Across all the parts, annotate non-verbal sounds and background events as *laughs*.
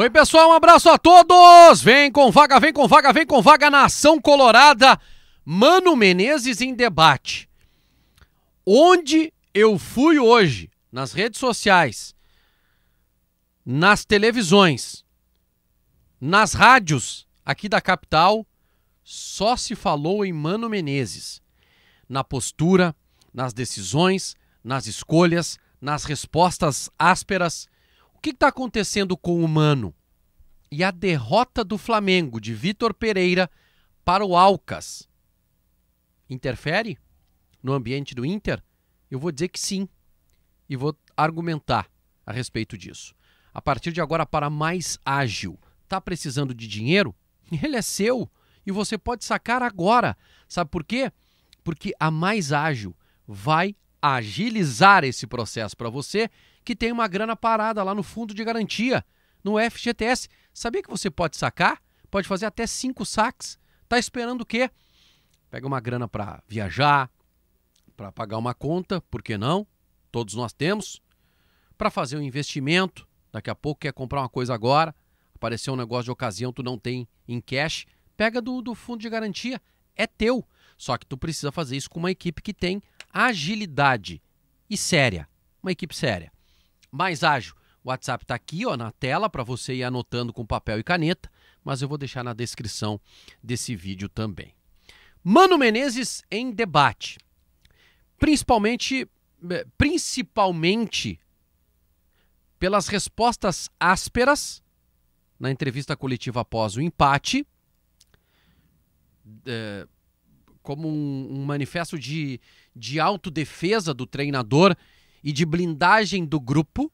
Oi, pessoal, um abraço a todos! Vem com vaga, vem com vaga, vem com vaga, nação colorada. Mano Menezes em debate. Onde eu fui hoje, nas redes sociais, nas televisões, nas rádios aqui da capital, só se falou em Mano Menezes. Na postura, nas decisões, nas escolhas, nas respostas ásperas o que está acontecendo com o humano? E a derrota do Flamengo de Vitor Pereira para o Alcas interfere no ambiente do Inter? Eu vou dizer que sim e vou argumentar a respeito disso. A partir de agora, para mais ágil, está precisando de dinheiro? *laughs* Ele é seu e você pode sacar agora. Sabe por quê? Porque a mais ágil vai agilizar esse processo para você que tem uma grana parada lá no fundo de garantia, no FGTS. Sabia que você pode sacar? Pode fazer até cinco saques. Tá esperando o quê? Pega uma grana para viajar, para pagar uma conta, por que não? Todos nós temos. Para fazer um investimento, daqui a pouco quer comprar uma coisa agora, apareceu um negócio de ocasião, tu não tem em cash, pega do, do fundo de garantia, é teu. Só que tu precisa fazer isso com uma equipe que tem agilidade e séria. Uma equipe séria mais ágil. O WhatsApp está aqui ó, na tela para você ir anotando com papel e caneta, mas eu vou deixar na descrição desse vídeo também. Mano Menezes em debate. Principalmente, é, principalmente pelas respostas ásperas na entrevista coletiva após o empate, é, como um, um manifesto de, de autodefesa do treinador e de blindagem do grupo,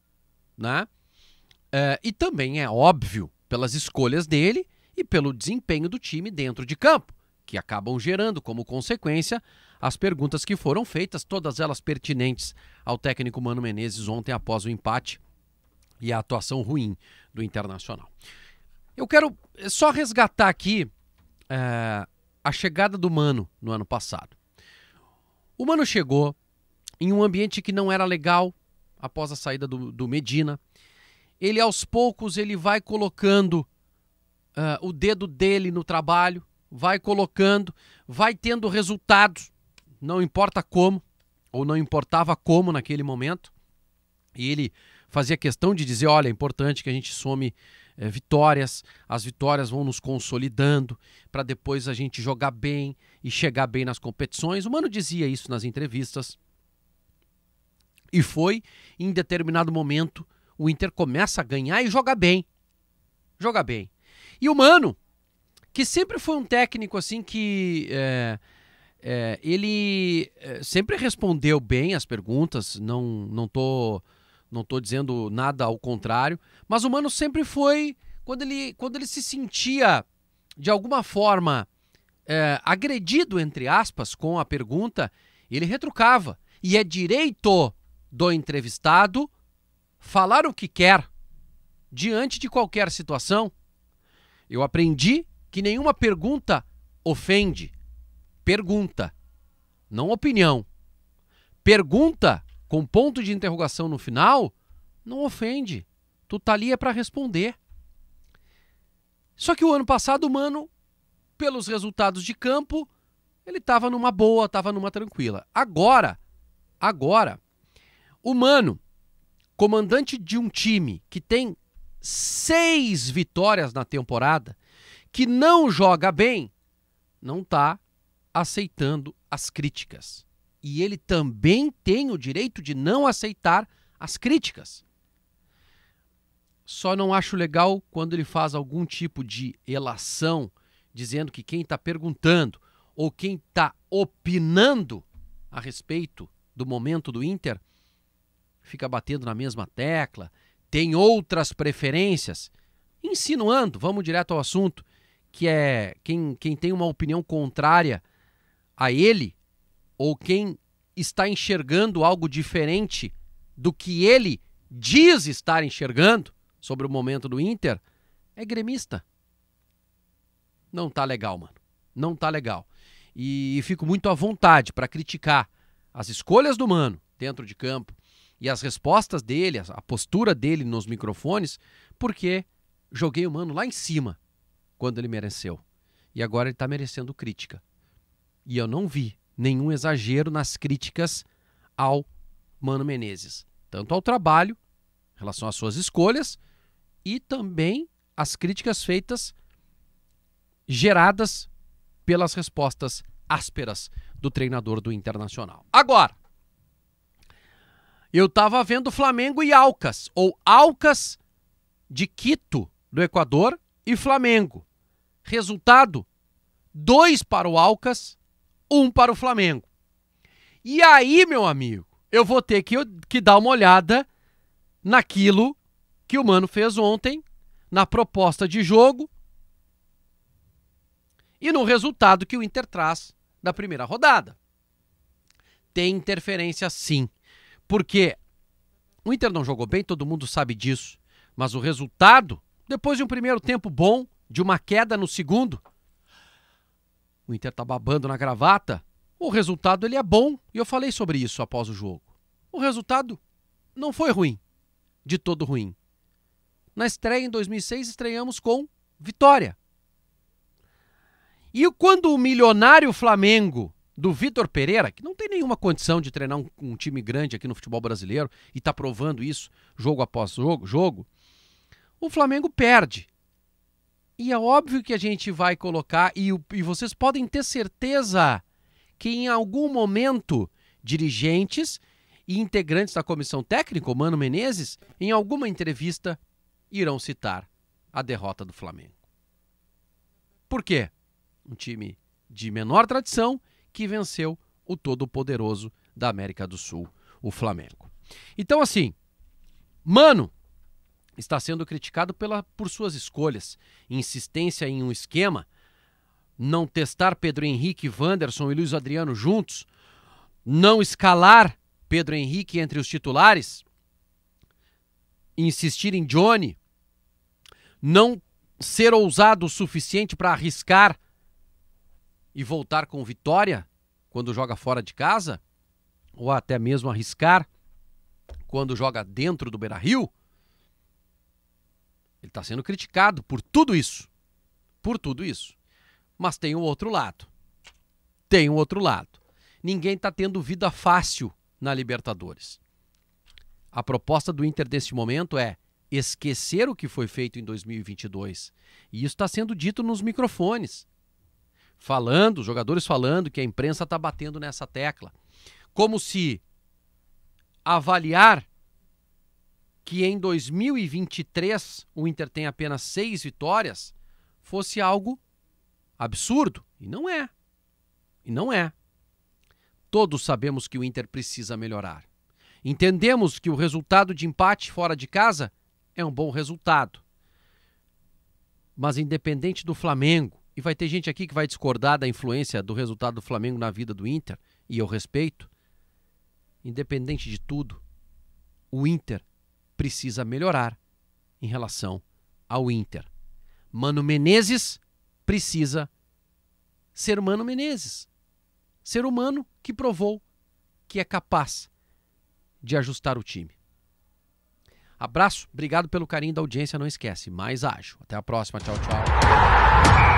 né? É, e também é óbvio pelas escolhas dele e pelo desempenho do time dentro de campo, que acabam gerando como consequência as perguntas que foram feitas, todas elas pertinentes ao técnico Mano Menezes ontem após o empate e a atuação ruim do Internacional. Eu quero eh, só resgatar aqui eh, a chegada do Mano no ano passado. O Mano chegou em um ambiente que não era legal após a saída do, do Medina. Ele aos poucos ele vai colocando uh, o dedo dele no trabalho, vai colocando, vai tendo resultados, não importa como ou não importava como naquele momento. E ele fazia questão de dizer, olha, é importante que a gente some é, vitórias, as vitórias vão nos consolidando para depois a gente jogar bem e chegar bem nas competições. O Mano dizia isso nas entrevistas e foi, em determinado momento, o Inter começa a ganhar e joga bem. Joga bem. E o Mano, que sempre foi um técnico assim que. É, é, ele eh, sempre respondeu bem as perguntas, não, não, tô, não tô dizendo nada ao contrário, mas o Mano sempre foi. Quando ele, quando ele se sentia, de alguma forma, é, agredido, entre aspas, com a pergunta, ele retrucava. E é direito do entrevistado falar o que quer diante de qualquer situação. Eu aprendi que nenhuma pergunta ofende. Pergunta, não opinião. Pergunta com ponto de interrogação no final não ofende. Tu tá ali é para responder. Só que o ano passado, mano, pelos resultados de campo, ele tava numa boa, tava numa tranquila. Agora, agora, Humano, comandante de um time que tem seis vitórias na temporada, que não joga bem, não está aceitando as críticas. E ele também tem o direito de não aceitar as críticas. Só não acho legal quando ele faz algum tipo de elação, dizendo que quem está perguntando ou quem está opinando a respeito do momento do Inter fica batendo na mesma tecla, tem outras preferências, insinuando, vamos direto ao assunto, que é quem, quem tem uma opinião contrária a ele ou quem está enxergando algo diferente do que ele diz estar enxergando sobre o momento do Inter, é gremista. Não tá legal, mano. Não tá legal. E, e fico muito à vontade para criticar as escolhas do mano dentro de campo, e as respostas dele, a postura dele nos microfones, porque joguei o mano lá em cima quando ele mereceu. E agora ele está merecendo crítica. E eu não vi nenhum exagero nas críticas ao Mano Menezes, tanto ao trabalho, em relação às suas escolhas, e também as críticas feitas geradas pelas respostas ásperas do treinador do Internacional. Agora, eu estava vendo Flamengo e Alcas, ou Alcas de Quito, do Equador, e Flamengo. Resultado: dois para o Alcas, um para o Flamengo. E aí, meu amigo, eu vou ter que, que dar uma olhada naquilo que o Mano fez ontem, na proposta de jogo e no resultado que o Inter traz da primeira rodada. Tem interferência sim. Porque o Inter não jogou bem, todo mundo sabe disso. Mas o resultado, depois de um primeiro tempo bom, de uma queda no segundo, o Inter tá babando na gravata. O resultado ele é bom, e eu falei sobre isso após o jogo. O resultado não foi ruim, de todo ruim. Na estreia em 2006 estreamos com vitória. E quando o milionário Flamengo do Vitor Pereira, que não tem nenhuma condição de treinar um, um time grande aqui no futebol brasileiro e está provando isso jogo após jogo, jogo, o Flamengo perde. E é óbvio que a gente vai colocar, e, e vocês podem ter certeza que em algum momento dirigentes e integrantes da comissão técnica, o Mano Menezes, em alguma entrevista irão citar a derrota do Flamengo. Por quê? Um time de menor tradição que venceu o todo-poderoso da América do Sul, o Flamengo. Então, assim, Mano está sendo criticado pela, por suas escolhas, insistência em um esquema, não testar Pedro Henrique, Wanderson e Luiz Adriano juntos, não escalar Pedro Henrique entre os titulares, insistir em Johnny, não ser ousado o suficiente para arriscar e voltar com vitória quando joga fora de casa, ou até mesmo arriscar quando joga dentro do Beira Rio, ele está sendo criticado por tudo isso. Por tudo isso. Mas tem o um outro lado. Tem o um outro lado. Ninguém está tendo vida fácil na Libertadores. A proposta do Inter neste momento é esquecer o que foi feito em 2022. E isso está sendo dito nos microfones falando, os jogadores falando, que a imprensa está batendo nessa tecla. Como se avaliar que em 2023 o Inter tem apenas seis vitórias fosse algo absurdo. E não é. E não é. Todos sabemos que o Inter precisa melhorar. Entendemos que o resultado de empate fora de casa é um bom resultado. Mas independente do Flamengo, e vai ter gente aqui que vai discordar da influência do resultado do Flamengo na vida do Inter, e eu respeito. Independente de tudo, o Inter precisa melhorar em relação ao Inter. Mano Menezes precisa ser Mano Menezes. Ser humano que provou que é capaz de ajustar o time. Abraço, obrigado pelo carinho da audiência, não esquece, mais ágil. Até a próxima, tchau, tchau.